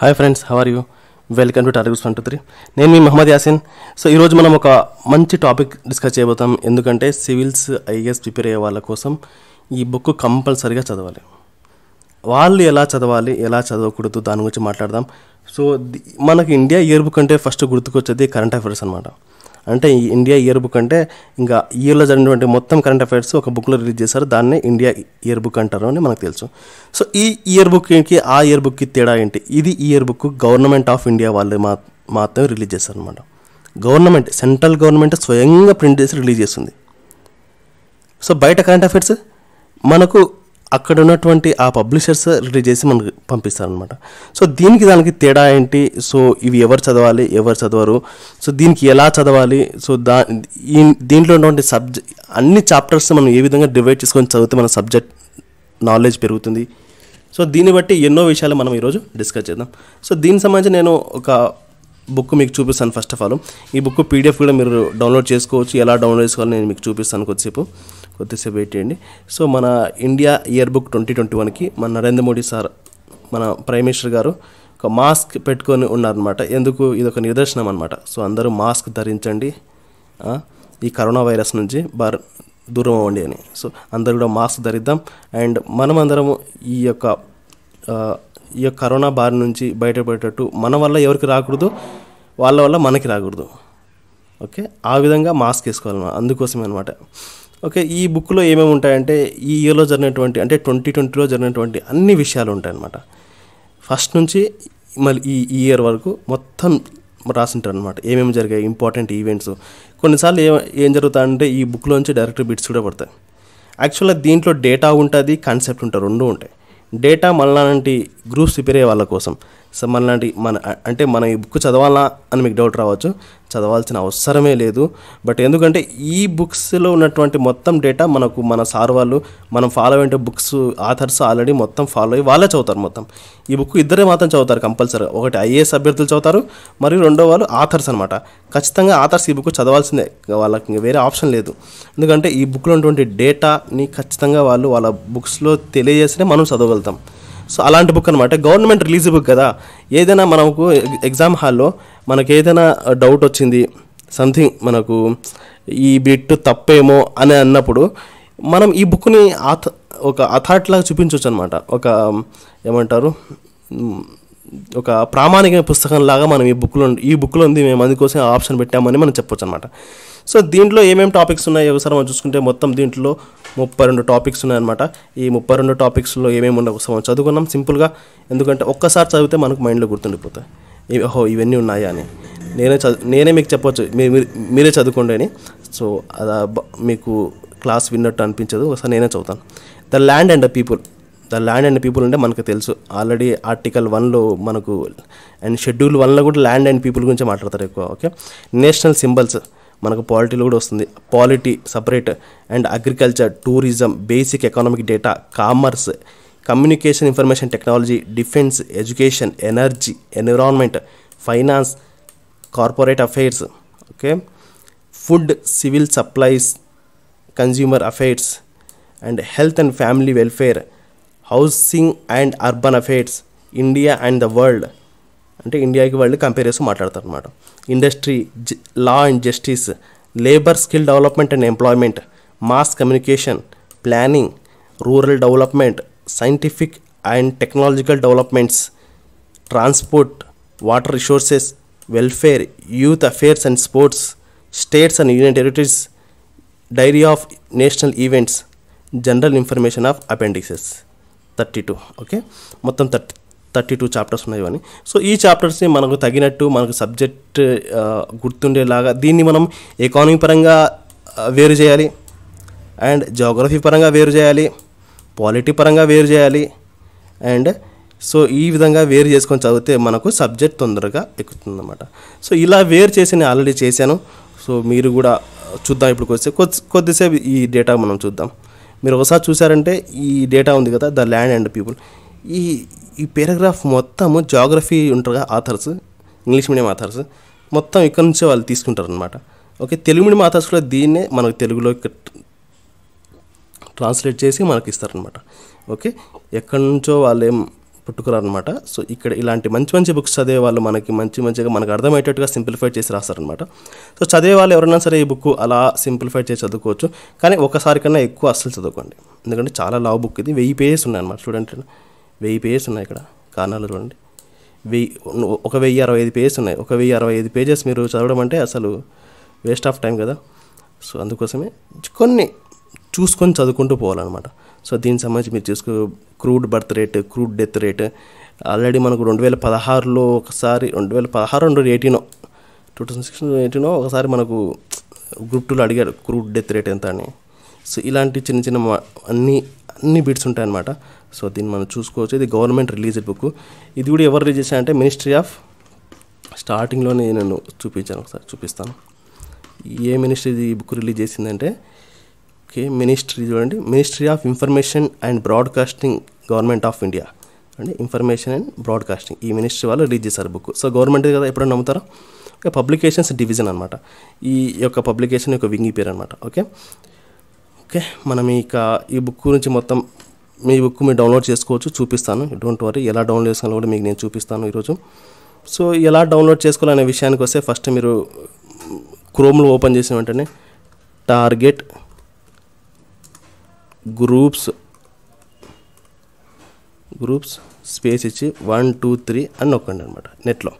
hi friends how are you welcome to టాలిగుడ్స్ one two three నేను మీ Mohammed Yasin so ఈరోజు మనం ఒక మంచి టాపిక్ డిస్కస్ చేయబోతాం ఎందుకంటే సివిల్స్ ఐఏఎస్ ప్రిపేర్ అయ్యే వాళ్ళ కోసం ఈ బుక్ కంపల్సరిగా చదవాలి వాళ్ళు ఎలా చదవాలి ఎలా చదవకూడదు దాని గురించి మాట్లాడదాం సో మనకి ఇండియా ఇయర్ బుక్ అంటే ఫస్ట్ గుర్తుకొచ్చేది కరెంట్ అఫైర్స్ అనమాట అంటే ఇండియా ఇయర్ బుక్ అంటే ఇంకా ఇయర్లో జరిగినటువంటి మొత్తం కరెంట్ అఫైర్స్ ఒక బుక్లో రిలీజ్ చేశారు దాన్నే ఇండియా ఇయర్ బుక్ అంటారు అని మనకు తెలుసు సో ఈ ఇయర్ బుక్కి ఆ ఇయర్ బుక్కి తేడా ఏంటి ఇది year book government of India వాళ్ళు మా మాత్రమే రిలీజ్ చేస్తారు అనమాట గవర్నమెంట్ సెంట్రల్ గవర్నమెంట్ స్వయంగా ప్రింట్ చేసి రిలీజ్ చేస్తుంది సో బయట కరెంట్ అఫైర్స్ మనకు అక్కడ ఉన్నటువంటి ఆ పబ్లిషర్స్ రిలీజ్ చేసి మనకు పంపిస్తారనమాట సో దీనికి దానికి తేడా ఏంటి సో ఇవి ఎవరు చదవాలి ఎవరు చదవరు సో దీనికి ఎలా చదవాలి సో దా దీంట్లో ఉన్నటువంటి సబ్జెక్ట్ అన్ని చాప్టర్స్ మనం ఏ విధంగా డివైడ్ చేసుకొని చదివితే మన సబ్జెక్ట్ నాలెడ్జ్ పెరుగుతుంది సో దీన్ని బట్టి ఎన్నో విషయాలు మనం ఈరోజు డిస్కస్ చేద్దాం సో దీనికి సంబంధించి నేను ఒక బుక్ మీకు చూపిస్తాను ఫస్ట్ ఆఫ్ ఆల్ ఈ బుక్ పీడిఎఫ్ కూడా మీరు డౌన్లోడ్ చేసుకోవచ్చు ఎలా డౌన్లోడ్ చేసుకోవాలి నేను మీకు చూపిస్తాను కొద్దిసేపు కొద్దిసేపు వెయిట్ చేయండి సో మన India year book twenty twenty వన్కి మన నరేంద్ర మోడీ సార్ మన ప్రైమ్ మినిస్టర్ గారు ఒక మాస్క్ పెట్టుకొని ఉన్నారనమాట ఎందుకు ఇది ఒక నిదర్శనం అనమాట సో అందరూ మాస్క్ ధరించండి ఈ కరోనా వైరస్ నుంచి బార్ దూరం అవ్వండి అని సో అందరు కూడా మాస్క్ ధరిద్దాం అండ్ మనమందరము ఈ యొక్క ఈ యొక్క కరోనా బారి నుంచి బయటపడేటట్టు మన వల్ల ఎవరికి రాకూడదు వాళ్ళ వల్ల మనకి రాకూడదు ఓకే ఆ విధంగా మాస్క్ వేసుకోవాలన్నమాట అందుకోసమే అనమాట ఓకే ఈ బుక్లో ఏమేమి ఉంటాయంటే ఈ ఇయర్లో జరిగినటువంటి అంటే ట్వంటీ ట్వంటీలో జరిగినటువంటి అన్ని విషయాలు ఉంటాయన్నమాట ఫస్ట్ నుంచి మళ్ళీ ఈ ఇయర్ వరకు మొత్తం రాసింటారు అనమాట ఏమేమి జరిగాయి ఇంపార్టెంట్ ఈవెంట్స్ కొన్నిసార్లు ఏం ఏం జరుగుతాయంటే ఈ బుక్లోంచి డైరెక్ట్ బిట్స్ కూడా పడతాయి యాక్చువల్గా దీంట్లో డేటా ఉంటుంది కాన్సెప్ట్ ఉంటుంది రెండు ఉంటాయి డేటా మళ్ళాంటి గ్రూప్స్ ప్రిపేర్ అయ్యే వాళ్ళ కోసం సో మన లాంటి మన అంటే మనం ఈ బుక్ చదవాలా అని మీకు డౌట్ రావచ్చు చదవాల్సిన అవసరమే లేదు బట్ ఎందుకంటే ఈ బుక్స్లో ఉన్నటువంటి మొత్తం డేటా మనకు మన సార్ వాళ్ళు మనం ఫాలో అయ్యే బుక్స్ ఆథర్స్ ఆల్రెడీ మొత్తం ఫాలో అయ్యి వాళ్ళే చదువుతారు మొత్తం ఈ బుక్ ఇద్దరే మాత్రం చదువుతారు కంపల్సరీ ఒకటి ఐఏఎస్ అభ్యర్థులు చదువుతారు మరియు రెండో వాళ్ళు ఆథర్స్ అనమాట ఖచ్చితంగా ఆథర్స్ ఈ బుక్ చదవాల్సిందే వాళ్ళకి వేరే ఆప్షన్ లేదు ఎందుకంటే ఈ బుక్లో ఉన్నటువంటి డేటాని ఖచ్చితంగా వాళ్ళు వాళ్ళ బుక్స్లో తెలియజేస్తేనే మనం చదవగలుగుతాం సో అలాంటి బుక్ అనమాట గవర్నమెంట్ రిలీజ్ బుక్ కదా ఏదైనా మనకు ఎగ్జామ్ హాల్లో మనకు ఏదైనా డౌట్ వచ్చింది సంథింగ్ మనకు ఈ బిట్ తప్పేమో అని అన్నప్పుడు మనం ఈ బుక్ని అథ ఒక అథార్ట్లాగా చూపించవచ్చు అనమాట ఒక ఏమంటారు ఒక ప్రామాణిక పుస్తకం లాగా మనం ఈ బుక్లో ఈ బుక్లో ఉంది మేము అందుకోసం ఆప్షన్ పెట్టామని మనం చెప్పొచ్చు అనమాట సో దీంట్లో ఏమేమి టాపిక్స్ ఉన్నాయో ఒకసారి మనం చూసుకుంటే మొత్తం దీంట్లో ముప్పై రెండు టాపిక్స్ ఉన్నాయన్నమాట ఈ ముప్పై రెండు టాపిక్స్లో ఏమేమి ఉన్నాయి ఒకసారి మనం చదువుకున్నాం సింపుల్గా ఎందుకంటే ఒక్కసారి చదివితే మనకు మైండ్లో గుర్తుండిపోతాయి ఓహో ఇవన్నీ ఉన్నాయా అని నేనే చదువు నేనే మీకు చెప్పవచ్చు మీరు మీరే చదువుకోండి అని సో అది మీకు క్లాస్ విన్నట్టు అనిపించదు ఒకసారి నేనే చదువుతాను the land and the people the land and people అంటే మనకు తెలుసు ఆల్రెడీ ఆర్టికల్ వన్లో మనకు అండ్ షెడ్యూల్ వన్లో కూడా ల్యాండ్ అండ్ పీపుల్ గురించి మాట్లాడతారు ఎక్కువ ఓకే నేషనల్ సింబల్స్ మనకు పాలిటీలో కూడా వస్తుంది polity separate and agriculture tourism basic economic data commerce communication information technology defence education energy environment finance corporate affairs okay food civil supplies consumer affairs and health and family welfare housing and urban affairs India and the world అంటే ఇండియాకి వాళ్ళు compare చేసి మాట్లాడతారు అనమాట industry law and justice labour skill development and employment mass communication planning rural development scientific and technological developments transport water resources welfare youth affairs and sports states and union territories diary of national events general information of appendixes thirty two okay మొత్తం thirty thirty two chapters ఉన్నాయి అని so ఈ చాప్టర్స్ని మనకు తగినట్టు మనకు subject గుర్తుండేలాగా దీన్ని మనం economy పరంగా వేరు చేయాలి అండ్ జాగ్రఫీ పరంగా వేరు చేయాలి పాలిటీ పరంగా వేరు చేయాలి అండ్ సో ఈ విధంగా వేరు చేసుకొని చదివితే మనకు సబ్జెక్ట్ తొందరగా అనమాట సో ఇలా వేరు చేసి నేను ఆల్రెడీ చేశాను సో మీరు కూడా చూద్దాం ఇప్పుడు కొద్ది కొద్దిసేపు ఈ డేటా మనం చూద్దాం మీరు ఒకసారి చూసారంటే ఈ డేటా ఉంది కదా ద ల్యాండ్ అండ్ పీపుల్ ఈ ఈ పేరాగ్రాఫ్ మొత్తము జాగ్రఫీ ఉంటారు ఆథర్స్ ఇంగ్లీష్ మీడియం ఆథర్స్ మొత్తం ఇక్కడ నుంచే వాళ్ళు తీసుకుంటారు అనమాట ఓకే తెలుగు మీడియం ఆథర్స్ కూడా దీన్నే మనకు తెలుగులో ట్రాన్స్లేట్ చేసి మనకి ఇస్తారనమాట ఓకే ఎక్కడి నుంచో వాళ్ళు ఏం పుట్టుకురారనమాట సో ఇక్కడ ఇలాంటి మంచి మంచి బుక్స్ చదివే వాళ్ళు మనకి మంచి మంచిగా మనకు అర్థమయ్యేటట్టుగా సింప్లిఫై చేసి రాస్తారనమాట సో చదివే వాళ్ళు ఎవరైనా సరే ఈ బుక్ అలా సింప్లిఫై చేసి చదువుకోవచ్చు కానీ ఒకసారి కన్నా ఎక్కువ అస్సలు చదువుకోండి ఎందుకంటే చాలా లావు బుక్ ఇది వెయ్యి పేజెస్ ఉన్నాయన్నమాట చూడండి వెయ్యి పేజెస్ ఉన్నాయి ఇక్కడ కారణాలు చూడండి వెయ్యి ఒక వెయ్యి అరవై ఐదు పేజెస్ ఉన్నాయి ఒక వెయ్యి అరవై ఐదు పేజెస్ మీరు చదవడం అంటే అసలు వేస్ట్ ఆఫ్ టైం కదా సో అందుకోసమే కొన్ని చూసుకొని చదువుకుంటూ పోవాలన్నమాట సో దీనికి సంబంధించి మీరు చూసుకో crude birth rate crude death rate already మనకు రెండు వేల పదహారులో ఒకసారి రెండు వేల పదహారు రెండు వేల ఎయిటీనో టూ థౌసండ్ సిక్స్టీన్ ఎయిటీనో ఒకసారి మనకు గ్రూప్ టూలో అడిగాడు క్రూడ్ డెత్ రేట్ ఎంత అని సో ఇలాంటి చిన్న చిన్న అన్నీ అన్ని బిట్స్ అనమాట సో దీన్ని మనం చూసుకోవచ్చు ఇది గవర్నమెంట్ రిలీజ్డ్ బుక్ ఇది కూడా ఎవరు రిలీజ్ చేశారంటే మినిస్ట్రీ ఆఫ్ స్టార్టింగ్లోనే నేను చూపించాను ఒకసారి చూపిస్తాను ఏ మినిస్ట్రీ ఈ బుక్ రిలీజ్ చేసిందంటే ఓకే మినిస్ట్రీ చూడండి ministry of information and broadcasting government of India అంటే ఇన్ఫర్మేషన్ అండ్ బ్రాడ్కాస్టింగ్ ఈ మినిస్ట్రీ వాళ్ళు రిలీజ్ చేశారు బుక్ సో గవర్నమెంట్ కదా ఎప్పుడైనా నమ్ముతారా ఓకే పబ్లికేషన్స్ డివిజన్ అనమాట ఈ యొక్క పబ్లికేషన్ యొక్క వింగి పేరు అనమాట ఓకే ఓకే మనం ఇక ఈ బుక్ గురించి మొత్తం మీ బుక్ మీరు డౌన్లోడ్ చేసుకోవచ్చు చూపిస్తాను డోంట్ వరీ ఎలా డౌన్లోడ్ చేసుకోవాలి కూడా మీకు నేను చూపిస్తాను ఈరోజు సో ఎలా డౌన్లోడ్ చేసుకోవాలనే విషయానికి వస్తే ఫస్ట్ మీరు క్రోమ్లో ఓపెన్ చేసిన వెంటనే టార్గెట్ గ్రూప్స్ గ్రూప్స్ స్పేస్ ఇచ్చి వన్ టూ త్రీ అని నొక్కండి అనమాట నెట్లో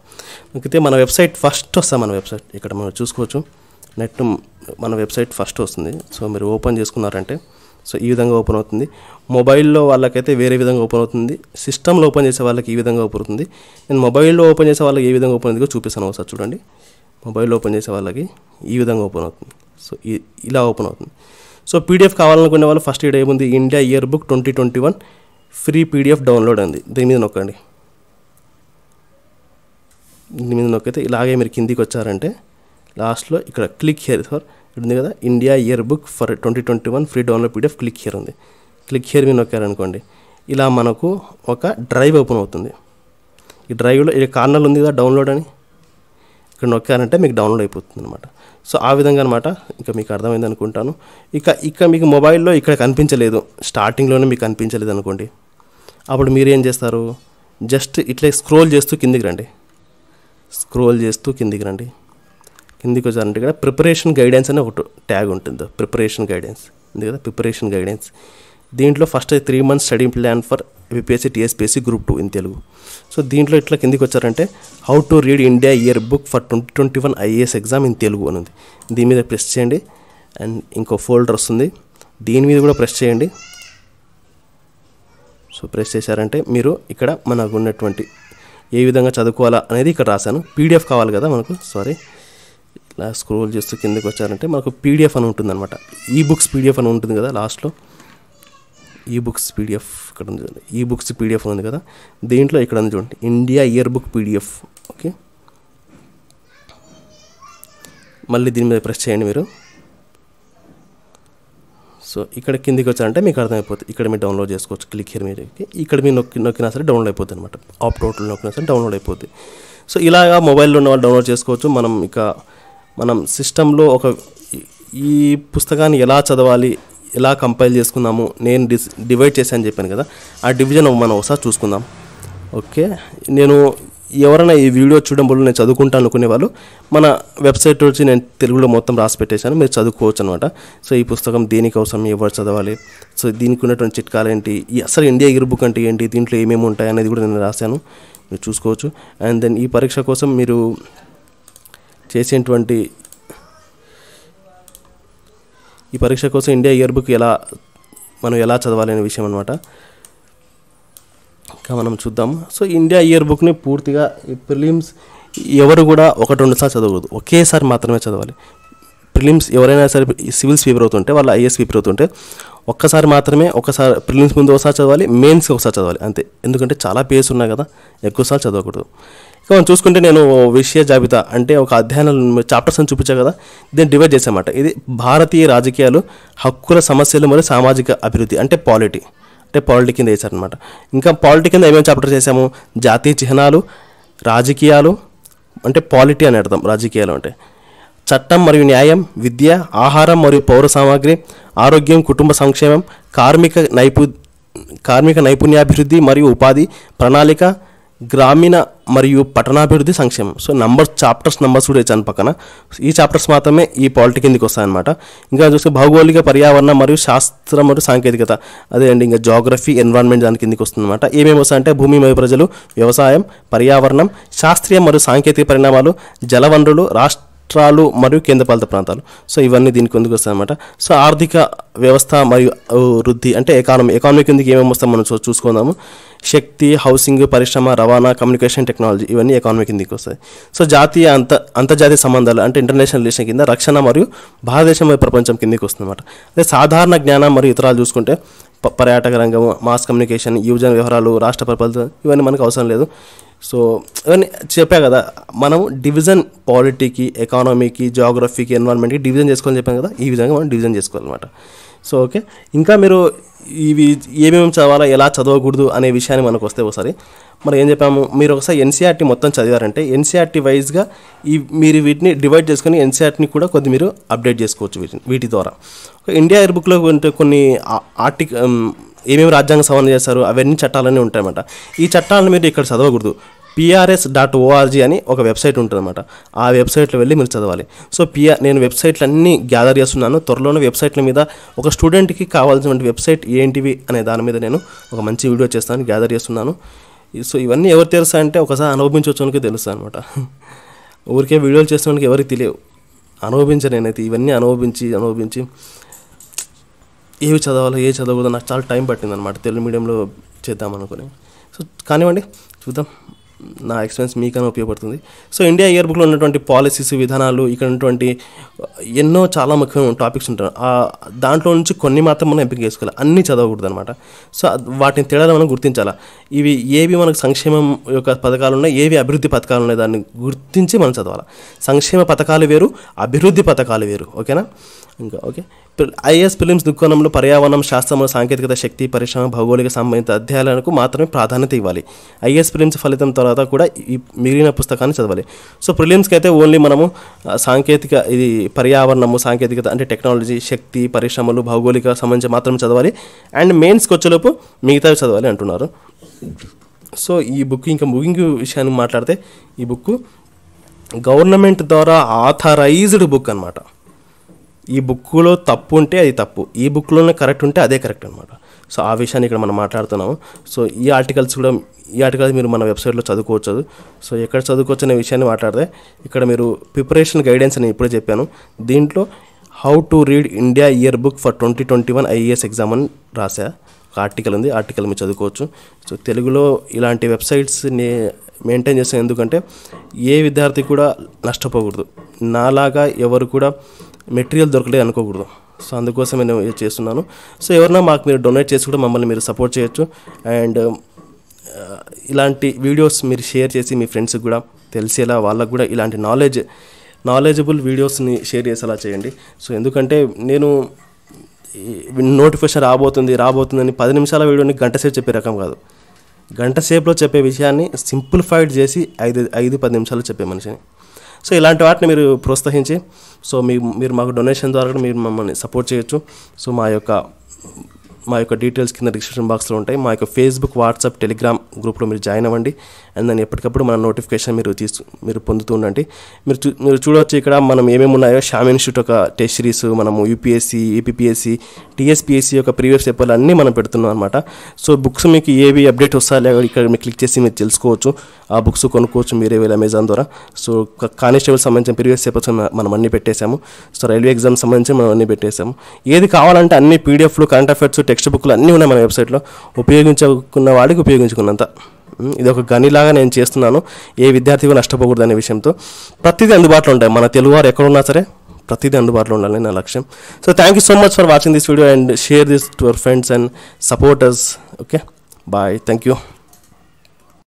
అయితే మన వెబ్సైట్ ఫస్ట్ వస్తాం మన వెబ్సైట్ ఇక్కడ మనం చూసుకోవచ్చు నెట్ మన వెబ్సైట్ ఫస్ట్ వస్తుంది సో మీరు ఓపెన్ చేసుకున్నారంటే సో ఈ విధంగా ఓపెన్ అవుతుంది మొబైల్లో వాళ్ళకైతే వేరే విధంగా ఓపెన్ అవుతుంది సిస్టంలో ఓపెన్ చేసే వాళ్ళకి ఈ విధంగా ఓపెన్ అవుతుంది నేను మొబైల్లో ఓపెన్ చేసే వాళ్ళకి ఏ విధంగా ఓపెన్ అవుతుందో చూపిస్తాను ఒకసారి చూడండి మొబైల్లో ఓపెన్ చేసే వాళ్ళకి ఈ విధంగా ఓపెన్ అవుతుంది సో ఇలా ఓపెన్ అవుతుంది సో పీడిఎఫ్ కావాలనుకునే వాళ్ళు ఫస్ట్ ఇయర్ ఏముంది India year book twenty twenty one free PDF download అంది దీని మీద నొక్కండి దీని మీద నొక్కితే ఇలాగే మీరు కిందికి వచ్చారంటే లాస్ట్లో ఇక్కడ క్లిక్ హియర్ సార్ ఇక్కడ ఉంది కదా India year book for twenty twenty one free download PDF click here ఉంది క్లిక్ హియర్ మీద నొక్కారనుకోండి ఇలా మనకు ఒక డ్రైవ్ ఓపెన్ అవుతుంది ఈ డ్రైవ్లో ఈ కార్నర్ ఉంది కదా డౌన్లోడ్ అని ఇక్కడ నొక్కారంటే మీకు డౌన్లోడ్ అయిపోతుంది అనమాట సో ఆ విధంగా అనమాట ఇంకా మీకు అర్థమైంది అనుకుంటాను ఇక ఇక మీకు మొబైల్లో ఇక్కడ కనిపించలేదు స్టార్టింగ్లోనే మీకు కనిపించలేదు అనుకోండి అప్పుడు మీరు ఏం చేస్తారు జస్ట్ ఇట్లా స్క్రోల్ చేస్తూ కిందికి రండి స్క్రోల్ చేస్తూ కిందికి రండి కిందికి వచ్చారంటే ఇక్కడ ప్రిపరేషన్ గైడెన్స్ అనే ఒకటి ట్యాగ్ ఉంటుంది ప్రిపరేషన్ గైడెన్స్ ఉంది కదా ప్రిపరేషన్ గైడెన్స్ దీంట్లో first three months study plan for APSC TSPSC group two in Telugu so దీంట్లో ఇట్లా కిందికి వచ్చారంటే how to read India year book for twenty twenty one IAS exam in Telugu అని ఉంది దీని మీద ప్రెస్ చేయండి అండ్ ఇంకో ఫోల్డర్ వస్తుంది దీని మీద కూడా ప్రెస్ చేయండి సో ప్రెస్ చేశారంటే మీరు ఇక్కడ మనకు ఉన్నటువంటి ఏ విధంగా చదువుకోవాలా అనేది ఇక్కడ రాశాను పీడిఎఫ్ కావాలి కదా మనకు సారీ ఇట్లా స్క్రోల్ చేస్తూ కిందకి వచ్చారంటే మనకు పీడిఎఫ్ అని ఉంటుంది అనమాట ఈ బుక్స్ పీడిఎఫ్ అని ఉంటుంది కదా లాస్ట్లో ఈ బుక్స్ పీడిఎఫ్ ఇక్కడ ఉంది చూడండి ఈ బుక్స్ పీడిఎఫ్ ఉంది కదా దీంట్లో ఇక్కడ ఉంది చూడండి India year book PDF okay మళ్ళీ దీని మీద ప్రెస్ చేయండి మీరు సో ఇక్కడ కిందికి వచ్చారంటే మీకు అర్థమైపోతుంది ఇక్కడ మీరు డౌన్లోడ్ చేసుకోవచ్చు క్లిక్ హియర్ మీరు ఇక్కడ మీరు నొక్కి నొక్కినా సరే డౌన్లోడ్ అయిపోతుంది అనమాట ఆప్ టోటల్ నొక్కినా సరే డౌన్లోడ్ అయిపోతుంది సో ఇలాగా మొబైల్లో ఉన్న వాళ్ళు డౌన్లోడ్ చేసుకోవచ్చు మనం ఇక మనం సిస్టంలో ఒక ఈ పుస్తకాన్ని ఎలా చదవాలి ఎలా కంపైల్ చేసుకుందాము నేను డిస్ డివైడ్ చేశాను చెప్పాను కదా ఆ డివిజన్ మనం ఒకసారి చూసుకుందాం ఓకే నేను ఎవరైనా ఈ వీడియో చూడడం వల్ల నేను చదువుకుంటాను అనుకునే వాళ్ళు మన వెబ్సైట్ నుంచి నేను తెలుగులో మొత్తం రాసి పెట్టేశాను మీరు చదువుకోవచ్చు అనమాట సో ఈ పుస్తకం దేనికోసం ఎవరు చదవాలి సో దీనికి ఉన్నటువంటి చిట్కాలు ఏంటి అసలు ఇండియా ఇయర్ బుక్ అంటే ఏంటి దీంట్లో ఏమేమి ఉంటాయి అనేది కూడా నేను రాశాను మీరు చూసుకోవచ్చు అండ్ దెన్ ఈ పరీక్ష కోసం మీరు చేసినటువంటి ఈ పరీక్ష కోసం ఇండియా ఇయర్ బుక్ ఎలా మనం ఎలా చదవాలి అనే విషయం అనమాట ఇంకా మనం చూద్దాం సో ఇండియా ఇయర్ బుక్ని పూర్తిగా ఈ ప్రిలిమ్స్ ఎవరు కూడా ఒకటి రెండుసార్లు చదవకూడదు ఒకేసారి మాత్రమే చదవాలి ప్రిలిమ్స్ ఎవరైనా సరే సివిల్స్ ప్రిపేర్ అవుతుంటే వాళ్ళు ఐఏఎస్ ప్రిపేర్ అవుతుంటే ఒక్కసారి మాత్రమే ఒకసారి ప్రిలిమ్స్ ముందు ఒకసారి చదవాలి మెయిన్స్కి ఒకసారి చదవాలి అంతే ఎందుకంటే చాలా పేస్ ఉన్నాయి కదా ఎక్కువసార్లు చదవకూడదు ఇక మనం చూసుకుంటే నేను విషయ జాబితా అంటే ఒక అధ్యయనాలు చాప్టర్స్ అని చూపించా కదా దీన్ని డివైడ్ చేసామాట ఇది భారతీయ రాజకీయాలు హక్కుల సమస్యలు మరియు సామాజిక అభివృద్ధి అంటే పాలిటీ అంటే పాలిటీ కింద వేశారనమాట ఇంకా పాలిటీ కింద ఏమేమి చాప్టర్ చేసాము జాతీయ చిహ్నాలు రాజకీయాలు అంటే పాలిటీ అని అర్థం రాజకీయాలు అంటే చట్టం మరియు న్యాయం విద్య ఆహారం మరియు పౌర సామాగ్రి ఆరోగ్యం కుటుంబ సంక్షేమం కార్మిక నైపు కార్మిక నైపుణ్యాభివృద్ధి మరియు ఉపాధి ప్రణాళిక గ్రామీణ మరియు పట్టణాభివృద్ధి సంక్షేమం సో నంబర్స్ చాప్టర్స్ నంబర్స్ కూడా ఇచ్చాను పక్కన ఈ చాప్టర్స్ మాత్రమే ఈ పాలిటీ కిందకి వస్తాయన్నమాట ఇంకా చూస్తే భౌగోళిక పర్యావరణ మరియు శాస్త్రం మరియు సాంకేతికత అదే అండి ఇంకా జాగ్రఫీ ఎన్విరాన్మెంట్ దాని కిందకి అనమాట ఏమేమి వస్తాయంటే భూమి మరియు ప్రజలు వ్యవసాయం పర్యావరణం శాస్త్రీయ మరియు సాంకేతిక పరిణామాలు జలవనరులు రాష్ట్ర రాష్ట్రాలు మరియు కేంద్రపాలిత ప్రాంతాలు సో ఇవన్నీ దీనికి ఎందుకు వస్తాయి అనమాట సో ఆర్థిక వ్యవస్థ మరియు వృద్ధి అంటే ఎకానమీ ఎకానమీ కిందకి ఏమేమి వస్తాం మనం చూసుకుందాము శక్తి హౌసింగ్ పరిశ్రమ రవాణా కమ్యూనికేషన్ టెక్నాలజీ ఇవన్నీ ఎకానమీ కిందకి వస్తాయి సో జాతీయ అంత అంతర్జాతీయ సంబంధాలు అంటే ఇంటర్నేషనల్ రిలేషన్ కింద రక్షణ మరియు భారతదేశం మరియు ప్రపంచం కిందకి వస్తుందన్నమాట అదే సాధారణ జ్ఞానం మరియు ఇతరాలు చూసుకుంటే పర్యాటక రంగం మాస్ కమ్యూనికేషన్ యువజన వ్యవహారాలు రాష్ట్ర పరిపాలన ఇవన్నీ మనకు అవసరం లేదు సో చెప్పా కదా మనం డివిజన్ పాలిటీకి ఎకానమీకి జాగ్రఫీకి ఎన్వైరన్మెంట్కి డివిజన్ చేసుకోవాలని చెప్పాను కదా ఈ విధంగా మనం డివిజన్ చేసుకోవాలన్నమాట సో ఓకే ఇంకా మీరు ఇవి ఏమేమి చదవాలా ఎలా చదవకూడదు అనే విషయాన్ని మనకు వస్తే ఒకసారి మరి ఏం చెప్పాము మీరు ఒకసారి ఎన్సీఆర్టీ మొత్తం చదివారంటే ఎన్సీఆర్టీ వైజ్గా ఈ మీరు వీటిని డివైడ్ చేసుకుని ఎన్సీఆర్టీని కూడా కొద్ది మీరు అప్డేట్ చేసుకోవచ్చు వీటి వీటి ద్వారా ఇండియా ఇయర్ బుక్లో కొన్ని ఆర్టిక్ ఏమేమి రాజ్యాంగ సవరణ చేశారు అవన్నీ చట్టాలన్నీ ఉంటాయన్నమాట ఈ చట్టాలను మీరు ఇక్కడ చదవకూడదు పిఆర్ఎస్ డాట్ ఓఆర్జీ అని ఒక వెబ్సైట్ ఉంటుందన్నమాట ఆ వెబ్సైట్లో వెళ్ళి మీరు చదవాలి సో పిఆర్ నేను వెబ్సైట్లు అన్నీ గ్యాదర్ చేస్తున్నాను త్వరలోనే వెబ్సైట్ల మీద ఒక స్టూడెంట్కి కావాల్సినటువంటి వెబ్సైట్ ఏంటివి అనే దాని మీద నేను ఒక మంచి వీడియో చేస్తాను గ్యాదర్ చేస్తున్నాను సో ఇవన్నీ ఎవరు తెలుస్తాయంటే అంటే ఒకసారి అనుభవించవచ్చునికి తెలుస్తా అనమాట ఊరికే వీడియోలు చేసిన వాళ్ళకి ఎవరికి తెలియవు అనుభవించ నేనైతే ఇవన్నీ అనుభవించి అనుభవించి ఏవి చదవాలో ఏ చదవకూడదు నాకు చాలా టైం పట్టింది అనమాట తెలుగు మీడియంలో చేద్దాం అనుకుని సో కానివ్వండి చూద్దాం నా ఎక్స్పీరియన్స్ మీకైనా ఉపయోగపడుతుంది సో ఇండియా ఇయర్ బుక్లో ఉన్నటువంటి పాలసీస్ విధానాలు ఇక్కడ ఉన్నటువంటి ఎన్నో చాలా ముఖ్యమైన టాపిక్స్ ఉంటాయి దాంట్లో నుంచి కొన్ని మాత్రం మనం ఎంపిక చేసుకోవాలి అన్నీ చదవకూడదు అనమాట సో వాటిని తేడా మనం గుర్తించాలి ఇవి ఏవి మనకు సంక్షేమం యొక్క పథకాలు ఉన్నాయి ఏవి అభివృద్ధి పథకాలు ఉన్నాయి దాన్ని గుర్తించి మనం చదవాలి సంక్షేమ పథకాలు వేరు అభివృద్ధి పథకాలు వేరు ఓకేనా ఇంకా ఓకే ఐఏఎస్ ఫిలిమ్స్ దుకాణంలో పర్యావరణం శాస్త్రములు సాంకేతికత శక్తి పరిశ్రమ భౌగోళిక సంబంధిత అధ్యాయాలకు మాత్రమే ప్రాధాన్యత ఇవ్వాలి ఐఏఎస్ ఫిలిమ్స్ ఫలితం తర్వాత కూడా ఈ మిగిలిన పుస్తకాన్ని చదవాలి సో ప్రిలిమ్స్కి అయితే ఓన్లీ మనము సాంకేతిక ఇది పర్యావరణము సాంకేతికత అంటే టెక్నాలజీ శక్తి పరిశ్రమలు భౌగోళిక సంబంధించి మాత్రమే చదవాలి అండ్ మెయిన్స్కి వచ్చేలోపు మిగతావి చదవాలి అంటున్నారు సో ఈ బుక్ ఇంకా ముగింగ్ విషయాన్ని మాట్లాడితే ఈ బుక్ గవర్నమెంట్ ద్వారా ఆథరైజ్డ్ బుక్ అనమాట ఈ బుక్లో తప్పు ఉంటే అది తప్పు ఈ బుక్లోనే కరెక్ట్ ఉంటే అదే కరెక్ట్ అనమాట సో ఆ విషయాన్ని ఇక్కడ మనం మాట్లాడుతున్నాము సో ఈ ఆర్టికల్స్ కూడా ఈ ఆర్టికల్స్ మీరు మన వెబ్సైట్లో చదువుకోవచ్చు సో ఎక్కడ చదువుకోవచ్చు అనే విషయాన్ని మాట్లాడితే ఇక్కడ మీరు ప్రిపరేషన్ గైడెన్స్ అని ఇప్పుడే చెప్పాను దీంట్లో how to read India year book for twenty twenty one IAS exam అని రాశా ఒక ఆర్టికల్ ఉంది ఆర్టికల్ మీరు చదువుకోవచ్చు సో తెలుగులో ఇలాంటి వెబ్సైట్స్ని మెయింటైన్ చేస్తాను ఎందుకంటే ఏ విద్యార్థి కూడా నష్టపోకూడదు నాలాగా ఎవరు కూడా మెటీరియల్ దొరకలేదు అనుకోకూడదు సో అందుకోసం నేను చేస్తున్నాను సో ఎవరన్నా మాకు మీరు డొనేట్ చేసి కూడా మమ్మల్ని మీరు సపోర్ట్ చేయొచ్చు అండ్ ఇలాంటి వీడియోస్ మీరు షేర్ చేసి మీ ఫ్రెండ్స్కి కూడా తెలిసేలా వాళ్ళకు కూడా ఇలాంటి నాలెడ్జ్ నాలెడ్జబుల్ వీడియోస్ని షేర్ చేసేలా చేయండి సో ఎందుకంటే నేను నోటిఫికేషన్ రాబోతుంది రాబోతుందని పది నిమిషాల వీడియోని గంట సేపు చెప్పే రకం కాదు గంట సేపులో చెప్పే విషయాన్ని సింప్లిఫైడ్ చేసి ఐదు ఐదు పది నిమిషాలు చెప్పే మనిషిని సో ఇలాంటి వాటిని మీరు ప్రోత్సహించి సో మీ మీరు మాకు డొనేషన్ ద్వారా కూడా మీరు మమ్మల్ని సపోర్ట్ చేయొచ్చు సో మా యొక్క మా యొక్క డీటెయిల్స్ కింద డిస్క్రిప్షన్ బాక్స్లో ఉంటాయి మా యొక్క ఫేస్బుక్ వాట్సాప్ టెలిగ్రామ్ గ్రూప్లో మీరు జాయిన్ అవ్వండి అండ్ దాన్ని ఎప్పటికప్పుడు మన నోటిఫికేషన్ మీరు తీసు మీరు పొందుతూ ఉండండి మీరు చూ మీరు చూడవచ్చు ఇక్కడ మనం ఏమేమి ఉన్నాయో షామ్ ఇన్స్టిట్యూట్ ఒక టెస్ట్ సిరీస్ మనము యూపీఎస్సీ ఏపీఎస్సీ టీఎస్పీఎస్సీ యొక్క ప్రీవియస్ పేపర్లు అన్నీ మనం పెడుతున్నాం అనమాట సో బుక్స్ మీకు ఏవి అప్డేట్ వస్తా ఇక్కడ మీరు క్లిక్ చేసి మీరు తెలుసుకోవచ్చు ఆ బుక్స్ కొనుక్కోవచ్చు మీరే వీళ్ళ అమెజాన్ ద్వారా సో కానిస్టేబుల్ సంబంధించిన ప్రీవియస్ పేపర్స్ మనం అన్నీ పెట్టేశాము సో రైల్వే ఎగ్జామ్ సంబంధించి మనం అన్నీ పెట్టేశాము ఏది కావాలంటే అన్ని పీడిఎఫ్లు కరెంట్ అఫేర్స్ టెక్స్ట్ బుక్లు అన్నీ ఉన్నాయి మన వెబ్సైట్లో ఉపయోగించుకున్న వాడికి ఉపయోగించుకున్నంత ఇది ఒక గనిలాగా నేను చేస్తున్నాను ఏ విద్యార్థి నష్టపోకూడదు అనే విషయంతో ప్రతిదీ అందుబాటులో ఉంటాయి మన తెలుగువారు ఎక్కడున్నా సరే ప్రతిదీ అందుబాటులో ఉండాలని నా లక్ష్యం so thank you so much for watching this video and share this to our friends and supporters okay bye thank you